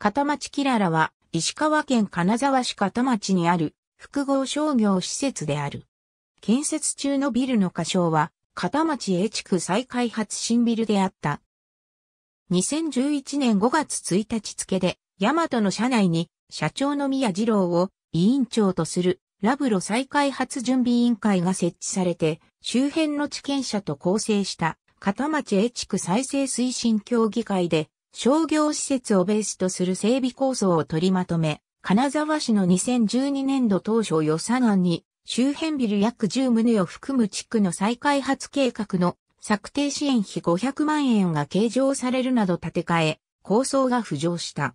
片町キララは、石川県金沢市片町にある複合商業施設である。建設中のビルの仮称は、片町 A 地区再開発新ビルであった。2011年5月1日付で、ヤマトの社内に、社長の宮二郎を委員長とするラブロ再開発準備委員会が設置されて、周辺の地権者と構成した片町 A 地区再生推進協議会で商業施設をベースとする整備構想を取りまとめ、金沢市の2012年度当初予算案に、周辺ビル約10棟を含む地区の再開発計画の策定支援費500万円が計上されるなど建て替え、構想が浮上した。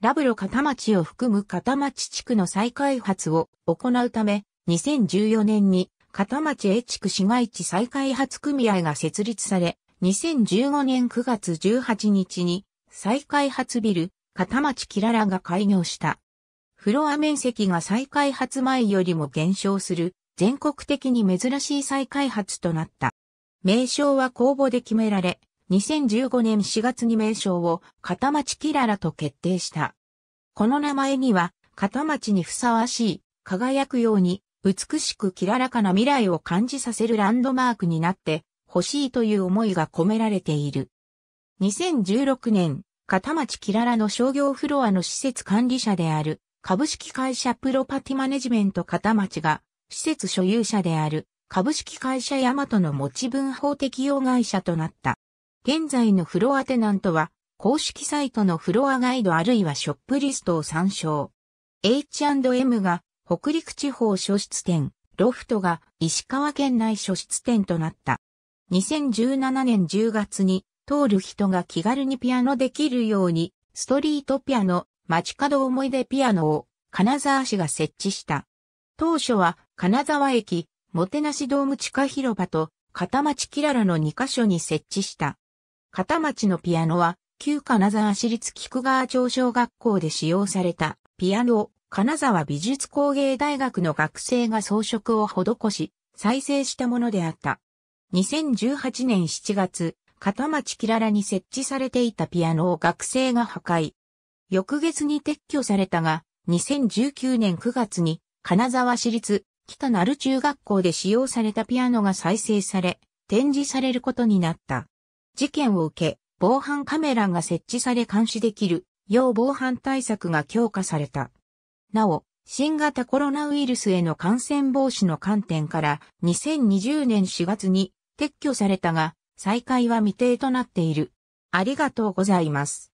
ラブロ片町を含む片町地区の再開発を行うため、2014年に片町 A 地区市街地再開発組合が設立され、2015年9月18日に再開発ビル、片町キララが開業した。フロア面積が再開発前よりも減少する全国的に珍しい再開発となった。名称は公募で決められ、2015年4月に名称を片町キララと決定した。この名前には片町にふさわしい、輝くように美しくきららかな未来を感じさせるランドマークになって欲しいという思いが込められている。2016年、片町キララの商業フロアの施設管理者である、株式会社プロパティマネジメント片町が、施設所有者である、株式会社ヤマトの持ち分法適用会社となった。現在のフロアテナントは、公式サイトのフロアガイドあるいはショップリストを参照。H&M が北陸地方初出店、ロフトが石川県内初出店となった。2017年10月に通る人が気軽にピアノできるように、ストリートピアノ、街角思い出ピアノを金沢市が設置した。当初は金沢駅、もてなしドーム地下広場と片町キララの2カ所に設置した。片町のピアノは旧金沢市立菊川町小学校で使用されたピアノを金沢美術工芸大学の学生が装飾を施し再生したものであった。2018年7月、片町キララに設置されていたピアノを学生が破壊。翌月に撤去されたが、2019年9月に金沢市立北鳴中学校で使用されたピアノが再生され、展示されることになった。事件を受け、防犯カメラが設置され監視できる、要防犯対策が強化された。なお、新型コロナウイルスへの感染防止の観点から、2020年4月に撤去されたが、再開は未定となっている。ありがとうございます。